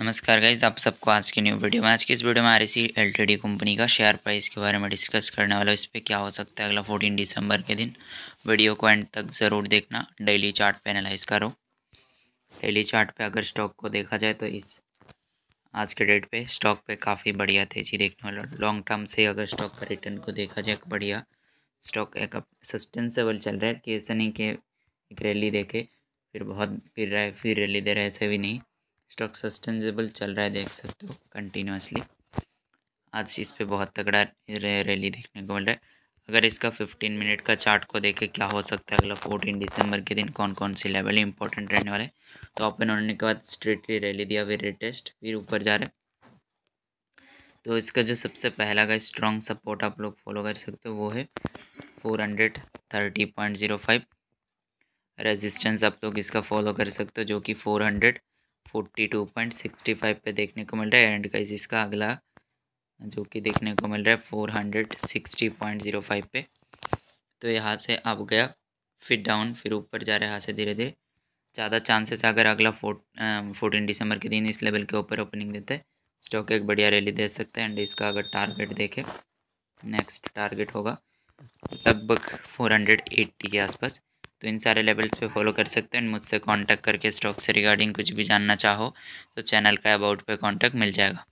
नमस्कार गाइज आप सबको आज की न्यू वीडियो में आज की इस वीडियो में आर सी एल कंपनी का शेयर प्राइस के बारे में डिस्कस करने वाला इस पर क्या हो सकता है अगला 14 दिसंबर के दिन वीडियो को एंड तक ज़रूर देखना डेली चार्ट पे एनालाइज करो डेली चार्ट पे अगर स्टॉक को देखा जाए तो इस आज के डेट पे स्टॉक पे काफ़ी बढ़िया तेज़ी देखने वाला लॉन्ग टर्म से अगर स्टॉक का रिटर्न को देखा जाए बढ़िया स्टॉक एक सस्टेनसेबल चल रहा है कि ऐसा नहीं कि एक रैली देखे फिर बहुत गिर रहा है फिर रैली दे रहा है ऐसा भी नहीं स्टॉक सस्टेनेबल चल रहा है देख सकते हो कंटिन्यूसली आज इस पे बहुत तगड़ा रैली देखने को मिल रहा है अगर इसका 15 मिनट का चार्ट को देखें क्या हो सकता है अगला 14 दिसंबर के दिन कौन कौन सी लेवल इंपॉर्टेंट रहने वाले तो ओपन होने के बाद स्ट्रेटली रैली दिया फिर रिटेस्ट फिर ऊपर जा रहे तो इसका जो सबसे पहला का स्ट्रॉन्ग सपोर्ट आप लोग फॉलो कर सकते हो वो है four hundred thirty point zero five resistance आप लोग इसका फॉलो कर सकते हो जो कि four hundred forty two point sixty five पर देखने को मिल रहा है एंड गाइज इसका अगला जो कि देखने को मिल रहा है four hundred sixty point zero five पे तो यहाँ से अब गया फिर डाउन फिर ऊपर जा रहा है यहाँ से धीरे धीरे ज़्यादा चांसेस अगर अगला फोर्ट फोर्टीन दिसंबर के दिन इस लेवल के ऊपर ओपनिंग देते हैं स्टॉक एक बढ़िया रैली दे सकते हैं एंड इसका अगर टारगेट देखें नेक्स्ट टारगेट होगा लगभग फोर हंड्रेड एट्टी के आसपास तो इन सारे लेवल्स पे फॉलो कर सकते हैं मुझसे कांटेक्ट करके स्टॉक से रिगार्डिंग कुछ भी जानना चाहो तो चैनल का अबाउट पे कांटेक्ट मिल जाएगा